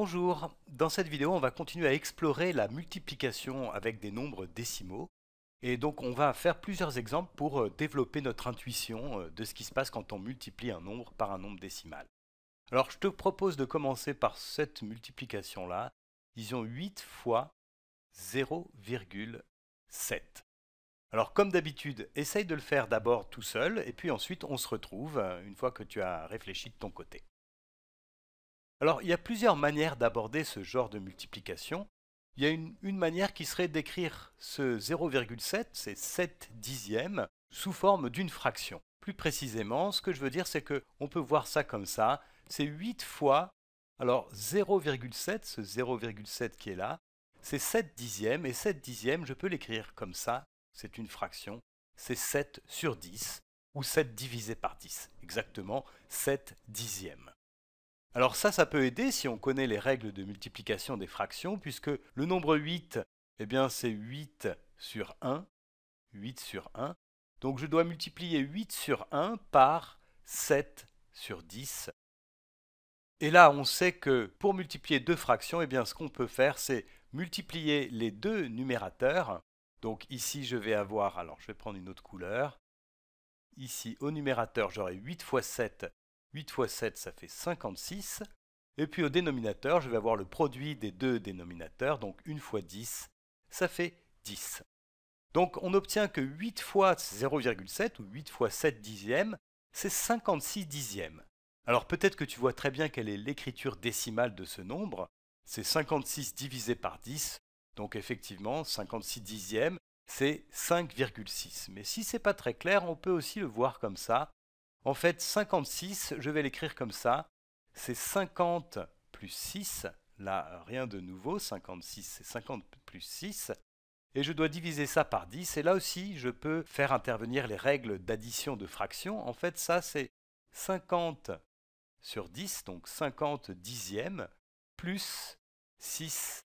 Bonjour, dans cette vidéo on va continuer à explorer la multiplication avec des nombres décimaux et donc on va faire plusieurs exemples pour euh, développer notre intuition euh, de ce qui se passe quand on multiplie un nombre par un nombre décimal. Alors je te propose de commencer par cette multiplication là, disons 8 fois 0,7. Alors comme d'habitude, essaye de le faire d'abord tout seul et puis ensuite on se retrouve euh, une fois que tu as réfléchi de ton côté. Alors, il y a plusieurs manières d'aborder ce genre de multiplication. Il y a une, manière qui serait d'écrire ce 0,7, c'est 7 dixièmes, sous forme d'une fraction. Plus précisément, ce que je veux dire, c'est qu'on peut voir ça comme ça. C'est 8 fois, alors 0,7, ce 0,7 qui est là, c'est 7 dixièmes, et 7 dixièmes, je peux l'écrire comme ça, c'est une fraction, c'est 7 sur 10, ou 7 divisé par 10, exactement 7 dixièmes. Alors ça, ça peut aider si on connaît les règles de multiplication des fractions, puisque le nombre 8, eh bien c'est 8 sur 1, 8 sur 1. Donc je dois multiplier 8 sur 1 par 7 sur 10. Et là, on sait que pour multiplier deux fractions, eh bien ce qu'on peut faire, c'est multiplier les deux numérateurs. Donc ici, je vais avoir, alors je vais prendre une autre couleur. Ici, au numérateur, j'aurai 8 fois 7, 8 fois 7, ça fait 56. Et puis au dénominateur, je vais avoir le produit des deux dénominateurs, donc 1 fois 10, ça fait 10. Donc on obtient que 8 fois 0,7 ou 8 fois 7 dixièmes, c'est 56 dixièmes. Alors peut-être que tu vois très bien quelle est l'écriture décimale de ce nombre. C'est 56 divisé par 10, donc effectivement 56 dixièmes, c'est 5,6. Mais si ce n'est pas très clair, on peut aussi le voir comme ça. En fait, 56, je vais l'écrire comme ça. C'est 50 plus 6. Là, rien de nouveau. 56, c'est 50 plus 6. Et je dois diviser ça par 10. Et là aussi, je peux faire intervenir les règles d'addition de fractions. En fait, ça, c'est 50 sur 10, donc 50 dixièmes, plus 6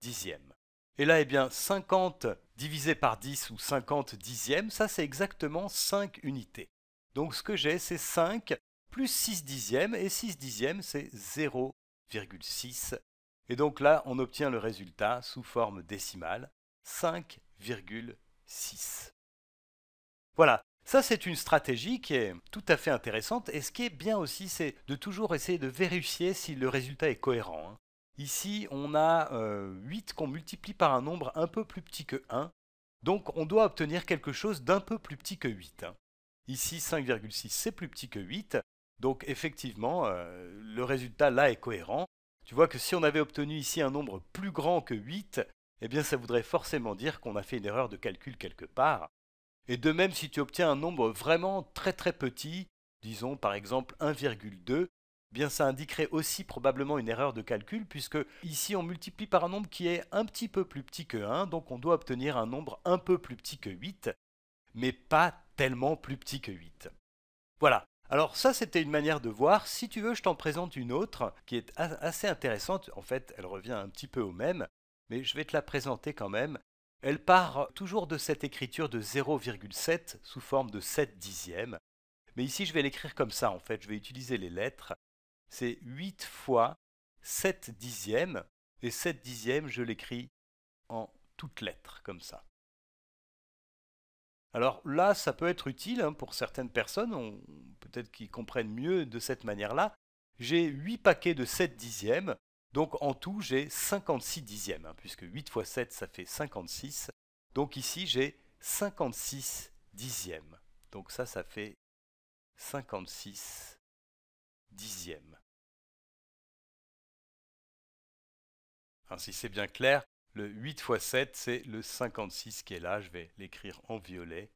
dixièmes. Et là, eh bien, 50 divisé par 10 ou 50 dixièmes, ça c'est exactement 5 unités. Donc ce que j'ai, c'est 5 plus 6 dixièmes, et 6 dixièmes, c'est 0,6. Et donc là, on obtient le résultat sous forme décimale, 5,6. Voilà, ça c'est une stratégie qui est tout à fait intéressante, et ce qui est bien aussi, c'est de toujours essayer de vérifier si le résultat est cohérent. Hein. Ici, on a 8 euh, qu'on multiplie par un nombre un peu plus petit que 1, donc on doit obtenir quelque chose d'un peu plus petit que 8. Ici, 5,6, c'est plus petit que 8. Donc effectivement, euh, le résultat là est cohérent. Tu vois que si on avait obtenu ici un nombre plus grand que 8, eh bien ça voudrait forcément dire qu'on a fait une erreur de calcul quelque part. Et de même, si tu obtiens un nombre vraiment très très petit, disons par exemple 1,2, eh bien ça indiquerait aussi probablement une erreur de calcul, puisque ici on multiplie par un nombre qui est un petit peu plus petit que 1, donc on doit obtenir un nombre un peu plus petit que 8, mais pas tellement plus petit que 8. Voilà. Alors ça c'était une manière de voir, si tu veux je t'en présente une autre qui est assez intéressante, en fait elle revient un petit peu au même, mais je vais te la présenter quand même. Elle part toujours de cette écriture de 0,7 sous forme de 7 dixièmes, mais ici je vais l'écrire comme ça en fait, je vais utiliser les lettres. C'est 8 fois 7 dixièmes, et 7 dixièmes je l'écris en toutes lettres comme ça. Alors là, ça peut être utile hein, pour certaines personnes, peut-être qu'ils comprennent mieux de cette manière-là. J'ai 8 paquets de 7 dixièmes, donc en tout j'ai 56 dixièmes, hein, puisque 8 fois 7 ça fait 56. Donc ici j'ai 56 dixièmes. Donc ça, ça fait 56 dixièmes. Ainsi hein, c'est bien clair, le 8 x 7, c'est le 56 qui est là. Je vais l'écrire en violet.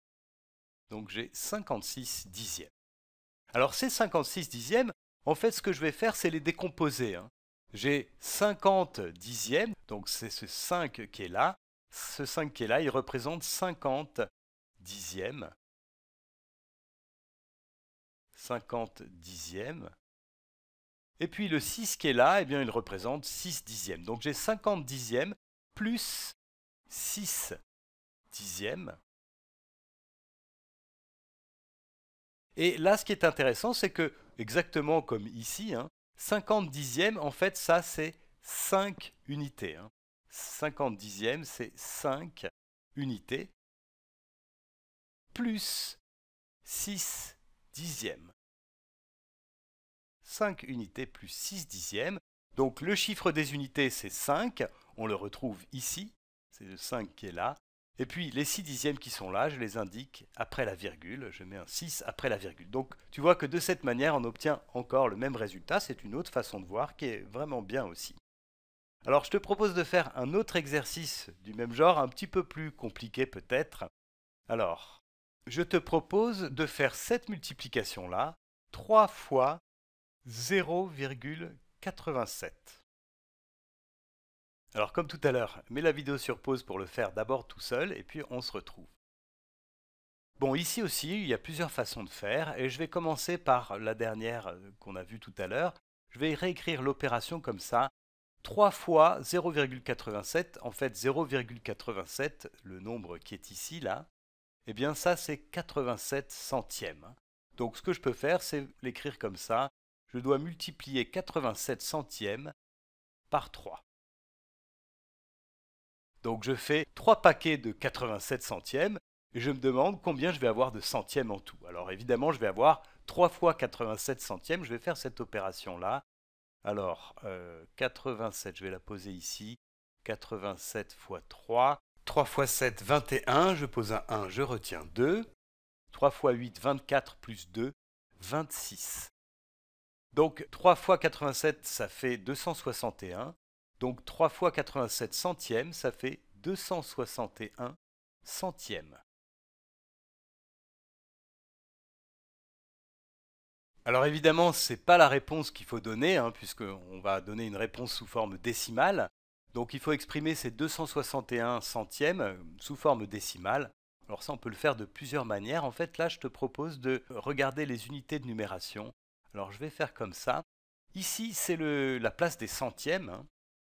Donc j'ai 56 dixièmes. Alors ces 56 dixièmes, en fait, ce que je vais faire, c'est les décomposer. Hein. J'ai 50 dixièmes, donc c'est ce 5 qui est là. Ce 5 qui est là, il représente 50 dixièmes. 50 dixièmes. Et puis le 6 qui est là, eh il représente 6 dixièmes. Donc j'ai 50 dixièmes plus 6 dixièmes. Et là, ce qui est intéressant, c'est que, exactement comme ici, 50 hein, dixièmes, en fait, ça, c'est 5 unités. 50 hein. dixièmes, c'est 5 unités plus 6 dixièmes. 5 unités plus 6 dixièmes. Donc le chiffre des unités, c'est 5 on le retrouve ici, c'est le 5 qui est là. Et puis les 6 dixièmes qui sont là, je les indique après la virgule, je mets un 6 après la virgule. Donc tu vois que de cette manière, on obtient encore le même résultat, c'est une autre façon de voir qui est vraiment bien aussi. Alors je te propose de faire un autre exercice du même genre, un petit peu plus compliqué peut-être. Alors, je te propose de faire cette multiplication-là 3 fois 0,87. Alors comme tout à l'heure, mets la vidéo sur pause pour le faire d'abord tout seul et puis on se retrouve. Bon, ici aussi, il y a plusieurs façons de faire et je vais commencer par la dernière euh, qu'on a vue tout à l'heure. Je vais réécrire l'opération comme ça. 3 fois 0,87, en fait 0,87, le nombre qui est ici, là, et eh bien ça c'est 87 centièmes. Donc ce que je peux faire, c'est l'écrire comme ça. Je dois multiplier 87 centièmes par 3. Donc je fais 3 paquets de 87 centièmes et je me demande combien je vais avoir de centièmes en tout. Alors évidemment, je vais avoir 3 fois 87 centièmes, je vais faire cette opération-là. Alors, 87, euh, je vais la poser ici. 87 fois 3. 3 fois 7, 21. Je pose un 1, je retiens 2. 3 fois 8, 24 plus 2, 26. Donc 3 fois 87, ça fait 261. Donc 3 fois 87 centièmes, ça fait 261 centièmes. Alors évidemment, ce n'est pas la réponse qu'il faut donner, hein, puisqu'on va donner une réponse sous forme décimale. Donc il faut exprimer ces 261 centièmes euh, sous forme décimale. Alors ça, on peut le faire de plusieurs manières. En fait, là, je te propose de regarder les unités de numération. Alors je vais faire comme ça. Ici, c'est la place des centièmes. Hein.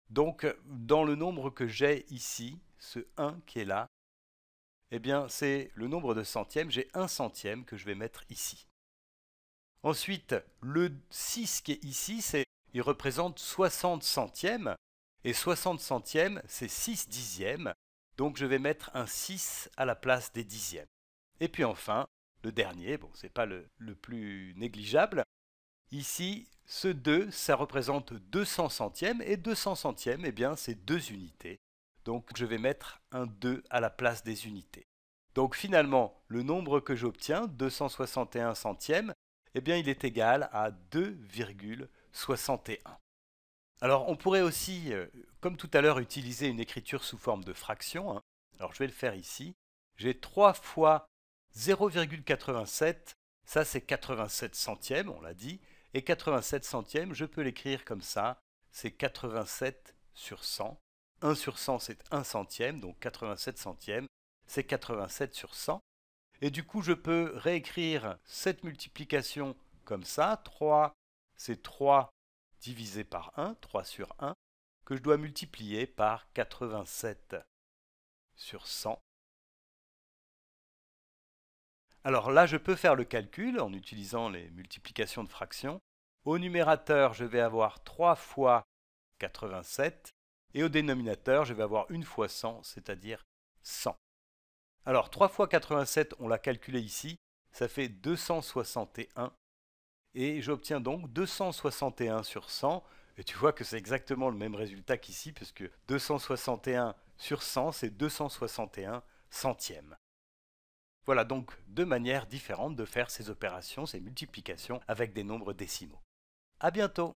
Donc, dans le nombre que j'ai ici, ce 1 qui est là, eh bien, c'est le nombre de centièmes. J'ai un centième que je vais mettre ici. Ensuite, le 6 qui est ici, il représente 60 centièmes. Et 60 centièmes, c'est 6 dixièmes. Donc, je vais mettre un 6 à la place des dixièmes. Et puis enfin, le dernier, bon, n'est pas le plus négligeable, Ici, ce 2, ça représente 200 centièmes, et 200 centièmes, eh bien, c'est deux unités. Donc je vais mettre un 2 à la place des unités. Donc finalement, le nombre que j'obtiens, 261 centièmes, eh bien, il est égal à 2,61. Alors on pourrait aussi, euh, comme tout à l'heure, utiliser une écriture sous forme de fraction. Hein. Alors je vais le faire ici. J'ai 3 fois 0,87, ça c'est 87 centièmes, on l'a dit, et 87 centièmes, je peux l'écrire comme ça, c'est 87 sur 100. 1 sur 100, c'est 1 centième, donc 87 centièmes, c'est 87 sur 100. Et du coup, je peux réécrire cette multiplication comme ça. 3, c'est 3 divisé par 1, 3 sur 1, que je dois multiplier par 87 sur 100. Alors là, je peux faire le calcul en utilisant les multiplications de fractions. Au numérateur, je vais avoir 3 fois 87, et au dénominateur, je vais avoir 1 fois 100, c'est-à-dire 100. Alors 3 fois 87, on l'a calculé ici, ça fait 261, et j'obtiens donc 261 sur 100, et tu vois que c'est exactement le même résultat qu'ici, puisque 261 sur 100, c'est 261 centièmes. Voilà donc deux manières différentes de faire ces opérations, ces multiplications avec des nombres décimaux. À bientôt